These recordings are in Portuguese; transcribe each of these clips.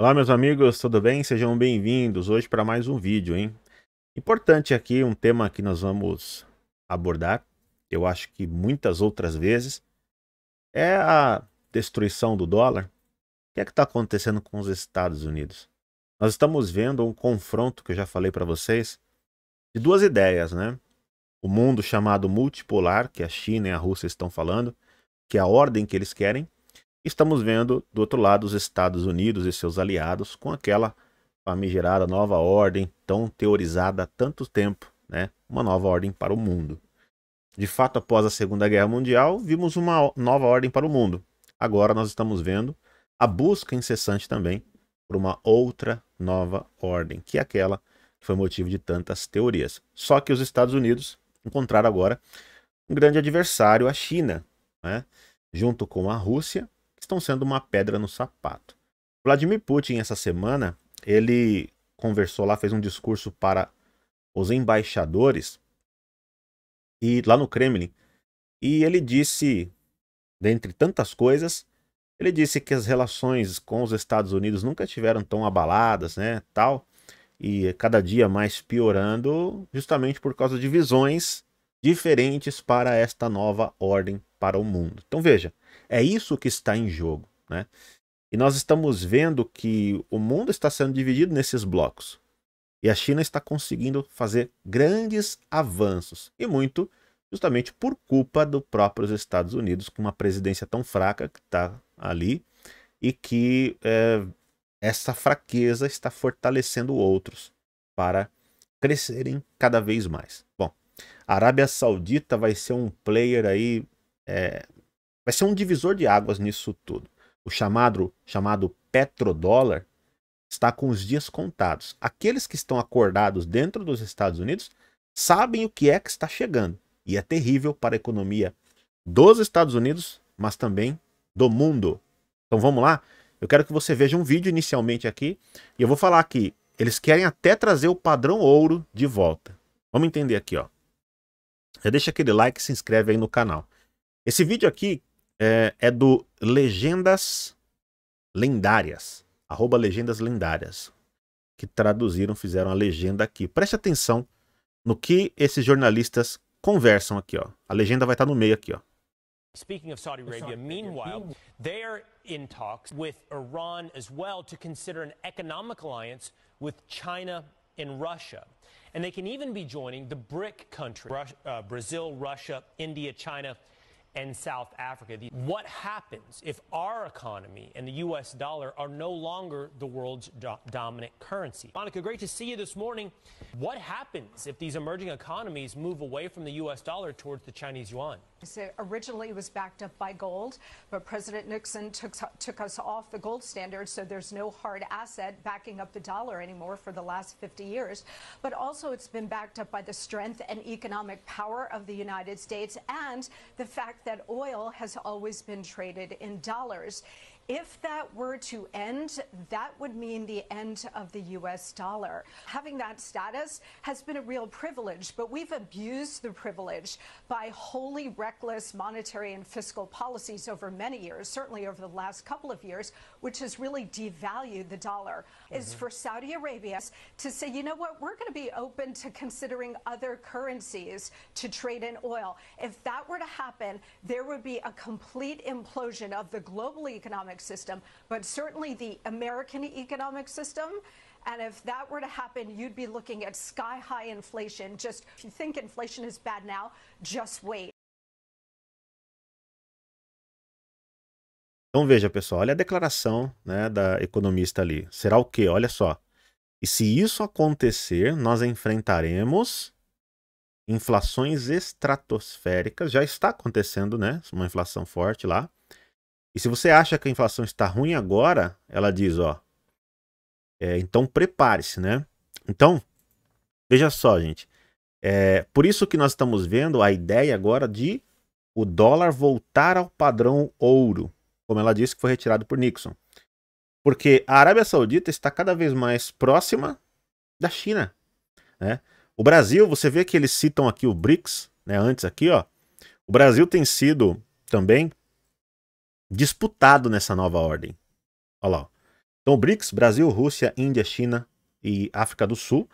Olá, meus amigos, tudo bem? Sejam bem-vindos hoje para mais um vídeo, hein? Importante aqui, um tema que nós vamos abordar, eu acho que muitas outras vezes, é a destruição do dólar. O que é que está acontecendo com os Estados Unidos? Nós estamos vendo um confronto que eu já falei para vocês, de duas ideias, né? O mundo chamado multipolar, que é a China e a Rússia estão falando, que é a ordem que eles querem, Estamos vendo, do outro lado, os Estados Unidos e seus aliados com aquela famigerada nova ordem tão teorizada há tanto tempo, né? uma nova ordem para o mundo. De fato, após a Segunda Guerra Mundial, vimos uma nova ordem para o mundo. Agora nós estamos vendo a busca incessante também por uma outra nova ordem, que é aquela que foi motivo de tantas teorias. Só que os Estados Unidos encontraram agora um grande adversário, a China, né? junto com a Rússia estão sendo uma pedra no sapato. Vladimir Putin, essa semana, ele conversou lá, fez um discurso para os embaixadores e lá no Kremlin. E ele disse, dentre tantas coisas, ele disse que as relações com os Estados Unidos nunca tiveram tão abaladas, né, tal, e cada dia mais piorando, justamente por causa de visões diferentes para esta nova ordem para o mundo. Então veja, é isso que está em jogo, né? E nós estamos vendo que o mundo está sendo dividido nesses blocos. E a China está conseguindo fazer grandes avanços, e muito justamente por culpa dos próprios Estados Unidos, com uma presidência tão fraca que está ali, e que é, essa fraqueza está fortalecendo outros para crescerem cada vez mais. Bom, a Arábia Saudita vai ser um player aí é, vai ser um divisor de águas nisso tudo. O chamado, chamado petrodólar está com os dias contados. Aqueles que estão acordados dentro dos Estados Unidos sabem o que é que está chegando. E é terrível para a economia dos Estados Unidos, mas também do mundo. Então vamos lá? Eu quero que você veja um vídeo inicialmente aqui. E eu vou falar que eles querem até trazer o padrão ouro de volta. Vamos entender aqui, ó. Já deixa aquele like e se inscreve aí no canal. Esse vídeo aqui é, é do Legendas Lendárias, arroba Legendas Lendárias, que traduziram, fizeram a legenda aqui. Preste atenção no que esses jornalistas conversam aqui, ó. A legenda vai estar no meio aqui, ó. Speaking of Saudi Arabia, meanwhile, they're in talks with Iran as well to consider an economic alliance with China and Russia. And they can even be joining the BRIC countries: Russia, uh, Brazil, Russia, India, China, and South Africa. The, what happens if our economy and the U.S. dollar are no longer the world's do dominant currency? Monica, great to see you this morning. What happens if these emerging economies move away from the U.S. dollar towards the Chinese yuan? So originally it was backed up by gold, but President Nixon took, took us off the gold standard, so there's no hard asset backing up the dollar anymore for the last 50 years. But also it's been backed up by the strength and economic power of the United States and the fact fact that oil has always been traded in dollars. If that were to end, that would mean the end of the U.S. dollar. Having that status has been a real privilege, but we've abused the privilege by wholly reckless monetary and fiscal policies over many years, certainly over the last couple of years, which has really devalued the dollar. Mm -hmm. Is for Saudi Arabia to say, you know what, we're going to be open to considering other currencies to trade in oil. If that were to happen, there would be a complete implosion of the global economic economic system, but certainly the American economic system. And if that were to happen, you'd be looking at sky high inflation. Just if you think inflation is bad now, just wait. Então veja, pessoal, olha a declaração né, da economista ali. Será o quê? Olha só. E se isso acontecer, nós enfrentaremos inflações estratosféricas. Já está acontecendo, né? Uma inflação forte lá. E se você acha que a inflação está ruim agora, ela diz, ó, é, então prepare-se, né? Então, veja só, gente. É, por isso que nós estamos vendo a ideia agora de o dólar voltar ao padrão ouro, como ela disse que foi retirado por Nixon. Porque a Arábia Saudita está cada vez mais próxima da China, né? O Brasil, você vê que eles citam aqui o BRICS, né, antes aqui, ó. O Brasil tem sido também disputado nessa nova ordem. Olha lá. Então, o BRICS, Brasil, Rússia, Índia, China e África do Sul,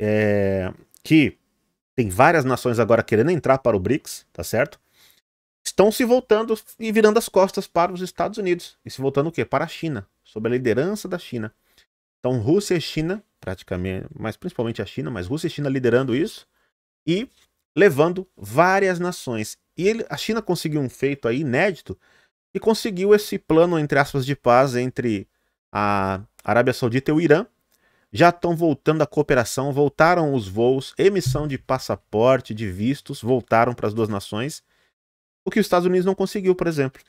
é, que tem várias nações agora querendo entrar para o BRICS, tá certo? Estão se voltando e virando as costas para os Estados Unidos. E se voltando o quê? Para a China, sob a liderança da China. Então, Rússia e China, praticamente, mas principalmente a China, mas Rússia e China liderando isso e levando várias nações. E ele, a China conseguiu um feito aí inédito, e conseguiu esse plano, entre aspas, de paz entre a Arábia Saudita e o Irã. Já estão voltando a cooperação, voltaram os voos, emissão de passaporte, de vistos, voltaram para as duas nações, o que os Estados Unidos não conseguiu, por exemplo.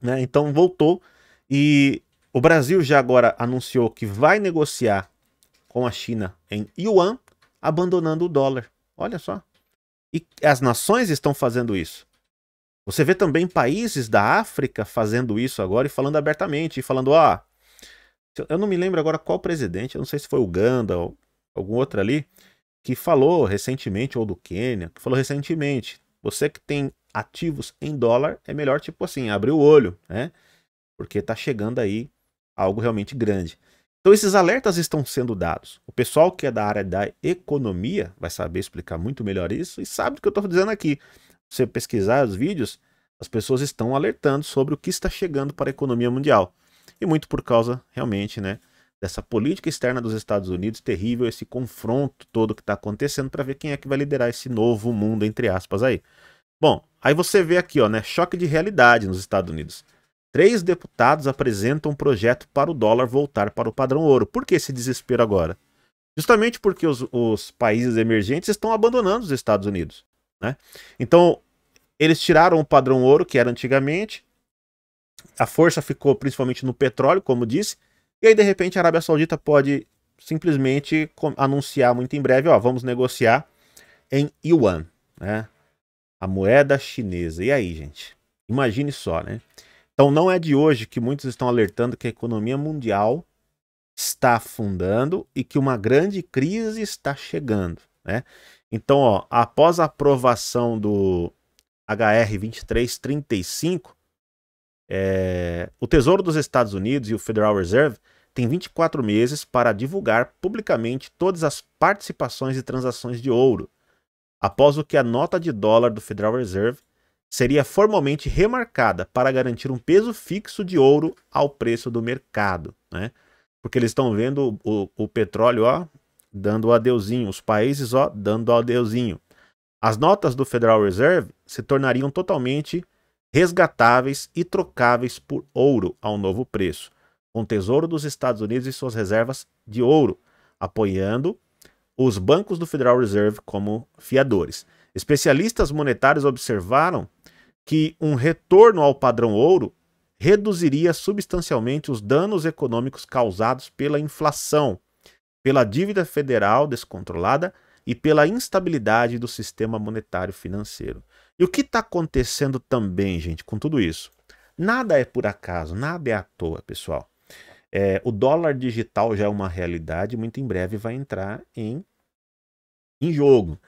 Né? Então voltou e o Brasil já agora anunciou que vai negociar com a China em yuan, abandonando o dólar. Olha só. E as nações estão fazendo isso. Você vê também países da África fazendo isso agora e falando abertamente, e falando, ó, oh, ah, eu não me lembro agora qual presidente, eu não sei se foi Uganda ou algum outro ali, que falou recentemente, ou do Quênia, que falou recentemente, você que tem ativos em dólar, é melhor, tipo assim, abrir o olho, né? Porque tá chegando aí algo realmente grande. Então esses alertas estão sendo dados. O pessoal que é da área da economia vai saber explicar muito melhor isso e sabe do que eu estou dizendo aqui você pesquisar os vídeos, as pessoas estão alertando sobre o que está chegando para a economia mundial. E muito por causa, realmente, né, dessa política externa dos Estados Unidos, terrível esse confronto todo que está acontecendo para ver quem é que vai liderar esse novo mundo, entre aspas, aí. Bom, aí você vê aqui, ó, né, choque de realidade nos Estados Unidos. Três deputados apresentam um projeto para o dólar voltar para o padrão ouro. Por que esse desespero agora? Justamente porque os, os países emergentes estão abandonando os Estados Unidos. Né? Então, eles tiraram o padrão ouro, que era antigamente, a força ficou principalmente no petróleo, como disse, e aí de repente a Arábia Saudita pode simplesmente anunciar muito em breve, ó, vamos negociar em yuan, né? A moeda chinesa. E aí, gente? Imagine só, né? Então não é de hoje que muitos estão alertando que a economia mundial está afundando e que uma grande crise está chegando, né? Então, ó, após a aprovação do HR 2335, é, o Tesouro dos Estados Unidos e o Federal Reserve têm 24 meses para divulgar publicamente todas as participações e transações de ouro, após o que a nota de dólar do Federal Reserve seria formalmente remarcada para garantir um peso fixo de ouro ao preço do mercado, né? Porque eles estão vendo o, o, o petróleo ó, dando o adeuzinho. Os países, ó, dando o adeuzinho. As notas do Federal Reserve se tornariam totalmente resgatáveis e trocáveis por ouro a um novo preço, com o Tesouro dos Estados Unidos e suas reservas de ouro, apoiando os bancos do Federal Reserve como fiadores. Especialistas monetários observaram que um retorno ao padrão ouro reduziria substancialmente os danos econômicos causados pela inflação, pela dívida federal descontrolada e pela instabilidade do sistema monetário financeiro. E o que está acontecendo também, gente, com tudo isso? Nada é por acaso, nada é à toa, pessoal. É, o dólar digital já é uma realidade, muito em breve vai entrar em, em jogo.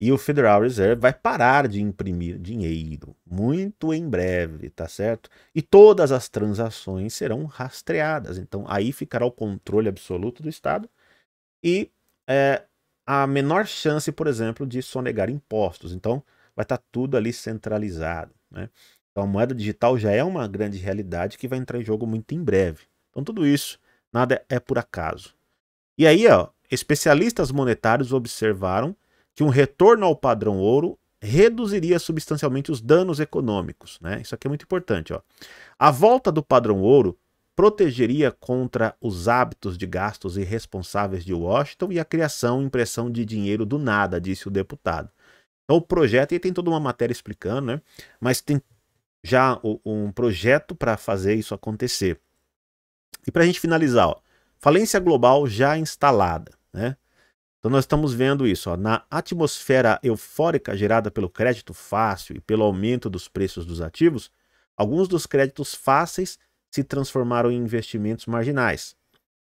E o Federal Reserve vai parar de imprimir dinheiro muito em breve, tá certo? E todas as transações serão rastreadas. Então aí ficará o controle absoluto do Estado e é, a menor chance, por exemplo, de sonegar impostos. Então, vai estar tá tudo ali centralizado. Né? Então, a moeda digital já é uma grande realidade que vai entrar em jogo muito em breve. Então, tudo isso, nada é por acaso. E aí, ó, especialistas monetários observaram que um retorno ao padrão ouro reduziria substancialmente os danos econômicos. Né? Isso aqui é muito importante. Ó. A volta do padrão ouro protegeria contra os hábitos de gastos irresponsáveis de Washington e a criação e impressão de dinheiro do nada, disse o deputado. Então, o projeto, e tem toda uma matéria explicando, né? Mas tem já um projeto para fazer isso acontecer. E para a gente finalizar, ó, falência global já instalada, né? Então nós estamos vendo isso, ó, na atmosfera eufórica gerada pelo crédito fácil e pelo aumento dos preços dos ativos, alguns dos créditos fáceis se transformaram em investimentos marginais,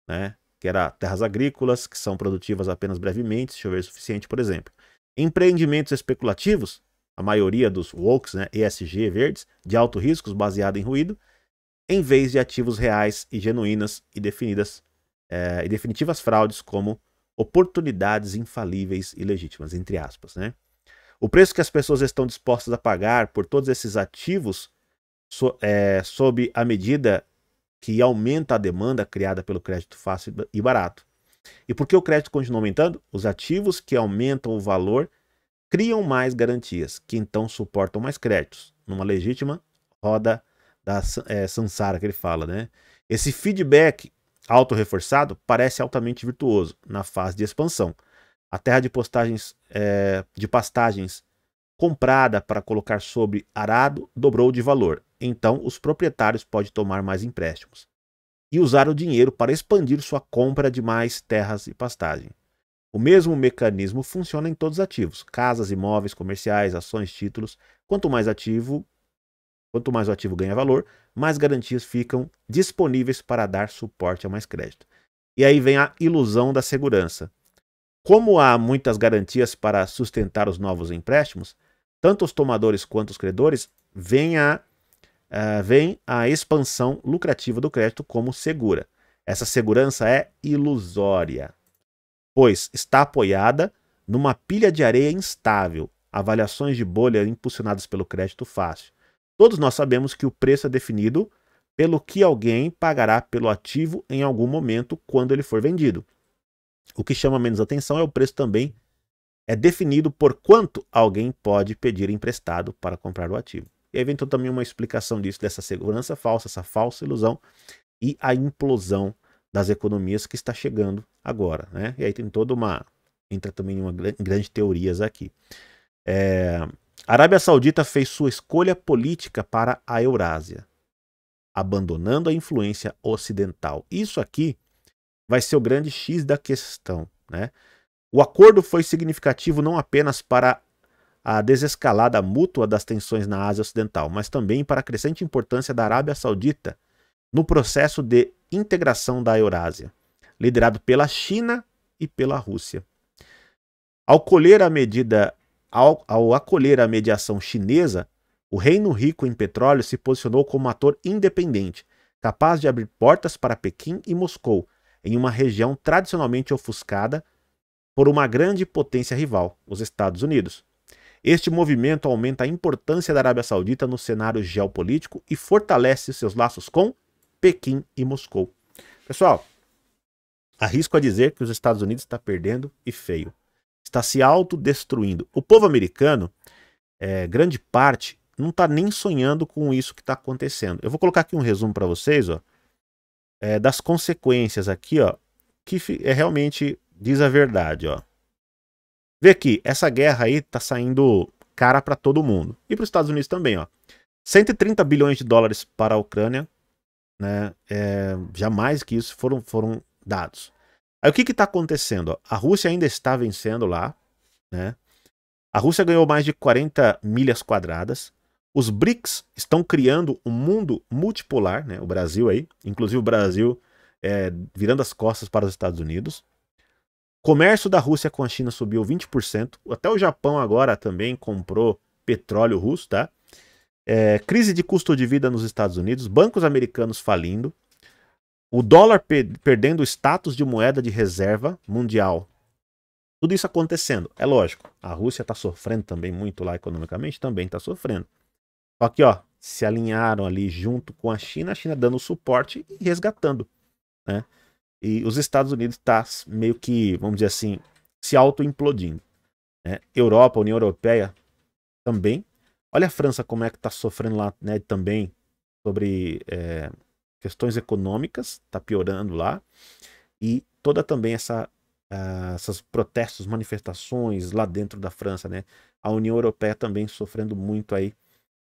né? que era terras agrícolas, que são produtivas apenas brevemente, se chover suficiente, por exemplo. Empreendimentos especulativos, a maioria dos WOCs, né, ESG verdes, de alto risco, baseado em ruído, em vez de ativos reais e genuínas e definidas é, e definitivas fraudes como oportunidades infalíveis e legítimas, entre aspas. Né? O preço que as pessoas estão dispostas a pagar por todos esses ativos so, é, sob a medida que aumenta a demanda criada pelo crédito fácil e barato. E porque o crédito continua aumentando, os ativos que aumentam o valor criam mais garantias, que então suportam mais créditos, numa legítima roda da é, Sansara que ele fala, né? Esse feedback auto-reforçado parece altamente virtuoso na fase de expansão. A terra de, postagens, é, de pastagens comprada para colocar sobre arado dobrou de valor. Então, os proprietários podem tomar mais empréstimos e usar o dinheiro para expandir sua compra de mais terras e pastagem. O mesmo mecanismo funciona em todos os ativos: casas, imóveis, comerciais, ações, títulos. Quanto mais ativo, quanto mais o ativo ganha valor, mais garantias ficam disponíveis para dar suporte a mais crédito. E aí vem a ilusão da segurança. Como há muitas garantias para sustentar os novos empréstimos, tanto os tomadores quanto os credores, vem a, uh, vem a expansão lucrativa do crédito como segura. Essa segurança é ilusória, pois está apoiada numa pilha de areia instável, avaliações de bolha impulsionadas pelo crédito fácil. Todos nós sabemos que o preço é definido pelo que alguém pagará pelo ativo em algum momento quando ele for vendido. O que chama menos atenção é o preço também é definido por quanto alguém pode pedir emprestado para comprar o ativo. E aí vem então, também uma explicação disso, dessa segurança falsa, essa falsa ilusão e a implosão das economias que está chegando agora. Né? E aí tem toda uma. entra também uma grande teorias aqui. É, a Arábia Saudita fez sua escolha política para a Eurásia, abandonando a influência ocidental. Isso aqui vai ser o grande X da questão. Né? O acordo foi significativo não apenas para a desescalada mútua das tensões na Ásia Ocidental, mas também para a crescente importância da Arábia Saudita no processo de integração da Eurásia, liderado pela China e pela Rússia. Ao, colher a medida, ao, ao acolher a mediação chinesa, o Reino Rico em Petróleo se posicionou como ator independente, capaz de abrir portas para Pequim e Moscou, em uma região tradicionalmente ofuscada por uma grande potência rival, os Estados Unidos. Este movimento aumenta a importância da Arábia Saudita no cenário geopolítico e fortalece seus laços com Pequim e Moscou. Pessoal, arrisco a dizer que os Estados Unidos está perdendo e feio. Está se autodestruindo. O povo americano, é, grande parte, não está nem sonhando com isso que está acontecendo. Eu vou colocar aqui um resumo para vocês ó, é, das consequências aqui, ó, que é realmente diz a verdade, ó. Vê aqui, essa guerra aí tá saindo cara para todo mundo. E para os Estados Unidos também, ó. 130 bilhões de dólares para a Ucrânia, né? É, jamais que isso foram, foram dados. Aí o que que tá acontecendo? A Rússia ainda está vencendo lá, né? A Rússia ganhou mais de 40 milhas quadradas. Os BRICS estão criando um mundo multipolar, né? O Brasil aí, inclusive o Brasil é, virando as costas para os Estados Unidos. Comércio da Rússia com a China subiu 20%. Até o Japão agora também comprou petróleo russo, tá? É, crise de custo de vida nos Estados Unidos, bancos americanos falindo, o dólar pe perdendo o status de moeda de reserva mundial. Tudo isso acontecendo. É lógico, a Rússia está sofrendo também muito lá economicamente, também está sofrendo. Aqui, ó, se alinharam ali junto com a China, a China dando suporte e resgatando, né? E os Estados Unidos está meio que, vamos dizer assim, se auto-implodindo. Né? Europa, União Europeia também. Olha a França como é que está sofrendo lá né, também sobre é, questões econômicas, está piorando lá. E toda também essa uh, essas protestos, manifestações lá dentro da França, né? A União Europeia também sofrendo muito aí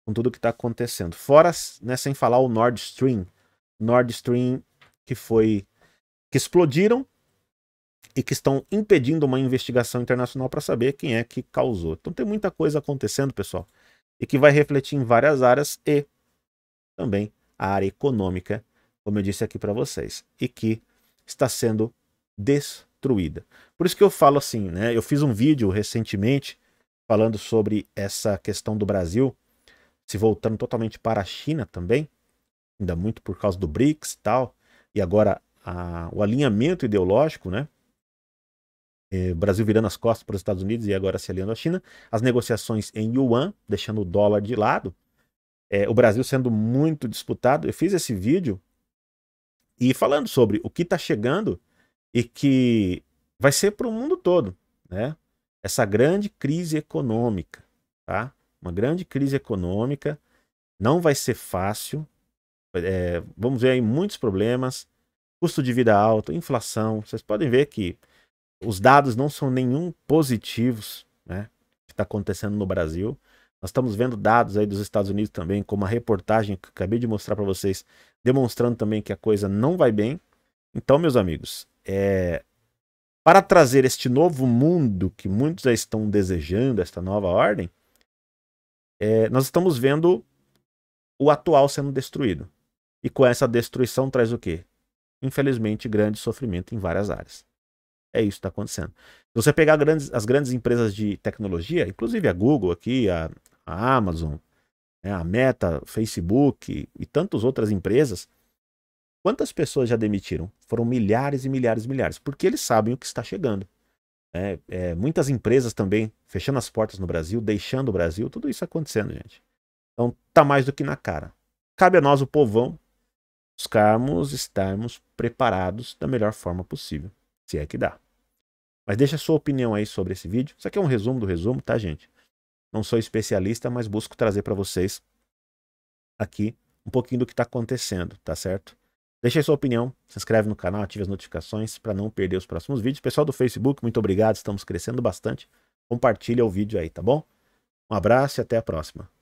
com tudo que está acontecendo. Fora, né, sem falar o Nord Stream. Nord Stream que foi que explodiram e que estão impedindo uma investigação internacional para saber quem é que causou. Então tem muita coisa acontecendo, pessoal, e que vai refletir em várias áreas e também a área econômica, como eu disse aqui para vocês, e que está sendo destruída. Por isso que eu falo assim, né? Eu fiz um vídeo recentemente falando sobre essa questão do Brasil se voltando totalmente para a China também, ainda muito por causa do BRICS e tal, e agora a, o alinhamento ideológico, né? É, Brasil virando as costas para os Estados Unidos e agora se aliando à China, as negociações em yuan, deixando o dólar de lado, é, o Brasil sendo muito disputado. Eu fiz esse vídeo e falando sobre o que está chegando e que vai ser para o mundo todo, né? Essa grande crise econômica, tá? Uma grande crise econômica, não vai ser fácil. É, vamos ver aí muitos problemas, custo de vida alto, inflação. Vocês podem ver que os dados não são nenhum positivos, né? Que está acontecendo no Brasil. Nós estamos vendo dados aí dos Estados Unidos também, como a reportagem que acabei de mostrar para vocês, demonstrando também que a coisa não vai bem. Então, meus amigos, é... para trazer este novo mundo que muitos já estão desejando, esta nova ordem, é... nós estamos vendo o atual sendo destruído. E com essa destruição traz o quê? infelizmente, grande sofrimento em várias áreas. É isso que está acontecendo. Se você pegar grandes, as grandes empresas de tecnologia, inclusive a Google aqui, a, a Amazon, né, a Meta, Facebook e tantas outras empresas, quantas pessoas já demitiram? Foram milhares e milhares e milhares, porque eles sabem o que está chegando. É, é, muitas empresas também fechando as portas no Brasil, deixando o Brasil, tudo isso acontecendo, gente. Então tá mais do que na cara. Cabe a nós, o povão, buscarmos estarmos preparados da melhor forma possível, se é que dá. Mas deixa a sua opinião aí sobre esse vídeo. Isso aqui é um resumo do resumo, tá, gente? Não sou especialista, mas busco trazer para vocês aqui um pouquinho do que está acontecendo, tá certo? Deixe sua opinião, se inscreve no canal, ative as notificações para não perder os próximos vídeos. Pessoal do Facebook, muito obrigado, estamos crescendo bastante. Compartilha o vídeo aí, tá bom? Um abraço e até a próxima.